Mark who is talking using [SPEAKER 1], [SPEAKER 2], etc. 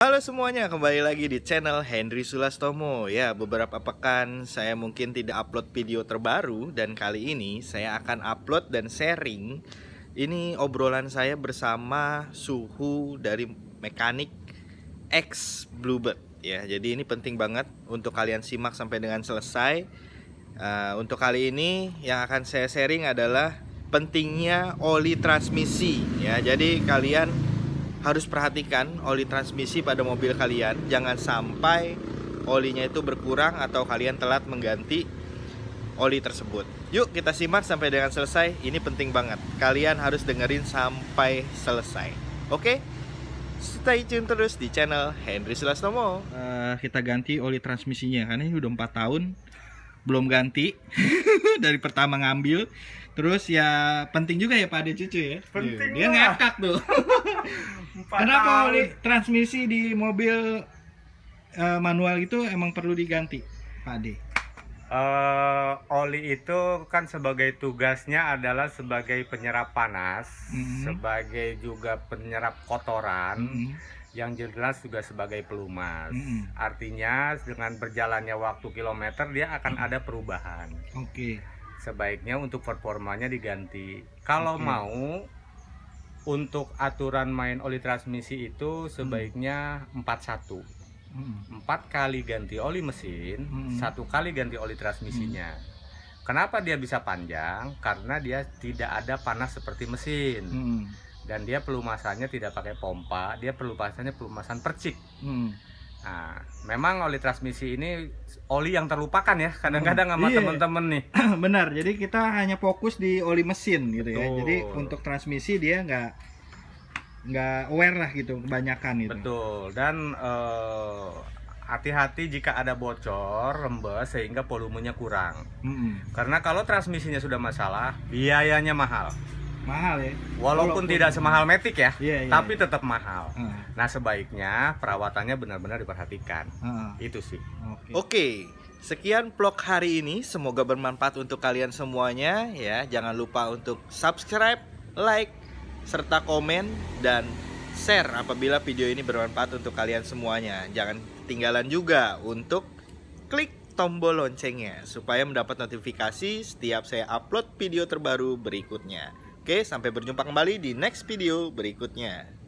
[SPEAKER 1] Halo semuanya, kembali lagi di channel Henry Sulastomo Ya, beberapa pekan saya mungkin tidak upload video terbaru Dan kali ini saya akan upload dan sharing Ini obrolan saya bersama suhu dari mekanik X Bluebird ya Jadi ini penting banget untuk kalian simak sampai dengan selesai uh, Untuk kali ini yang akan saya sharing adalah pentingnya oli transmisi ya Jadi kalian harus perhatikan oli transmisi pada mobil kalian jangan sampai olinya itu berkurang atau kalian telat mengganti oli tersebut yuk kita simak sampai dengan selesai ini penting banget kalian harus dengerin sampai selesai oke stay tune terus di channel Henry Selastomo uh, eh, kita ganti oli transmisinya karena ini udah 4 tahun belum ganti dari pertama ngambil terus ya penting juga ya pada Cucu ya penting dia lah. ngakak tuh kenapa oli transmisi di mobil uh, manual itu emang perlu diganti
[SPEAKER 2] Pak uh, oli itu kan sebagai tugasnya adalah sebagai penyerap panas, mm-hmm. sebagai juga penyerap kotoran, mm-hmm. yang jelas juga sebagai pelumas. Mm-hmm. Artinya dengan berjalannya waktu kilometer dia akan mm-hmm. ada perubahan. Oke. Okay. Sebaiknya untuk performanya diganti. Kalau okay. mau untuk aturan main oli transmisi itu sebaiknya mm. 41 empat hmm. kali ganti oli mesin satu hmm. kali ganti oli transmisinya hmm. kenapa dia bisa panjang karena dia tidak ada panas seperti mesin hmm. dan dia pelumasannya tidak pakai pompa dia pelumasannya pelumasan percik hmm. nah memang oli transmisi ini oli yang terlupakan ya kadang-kadang sama iya. temen-temen nih
[SPEAKER 1] benar jadi kita hanya fokus di oli mesin gitu Betul. ya jadi untuk transmisi dia nggak nggak
[SPEAKER 2] aware lah gitu kebanyakan itu Betul. Dan hati eh, hati-hati jika ada bocor, rembes sehingga volumenya kurang. Mm -hmm. Karena kalau transmisinya sudah masalah, biayanya mahal. Mahal ya. Walaupun, Walaupun tidak semahal metik ya, yeah, yeah, tapi yeah. tetap mahal. Mm. Nah, sebaiknya perawatannya benar-benar diperhatikan. Mm. Itu sih. Oke. Okay. Okay. Sekian vlog hari
[SPEAKER 1] ini, semoga bermanfaat untuk kalian semuanya ya. Jangan lupa untuk subscribe, like serta komen dan share apabila video ini bermanfaat untuk kalian semuanya. Jangan ketinggalan juga untuk klik tombol loncengnya supaya mendapat notifikasi setiap saya upload video terbaru berikutnya. Oke, sampai berjumpa kembali di next video berikutnya.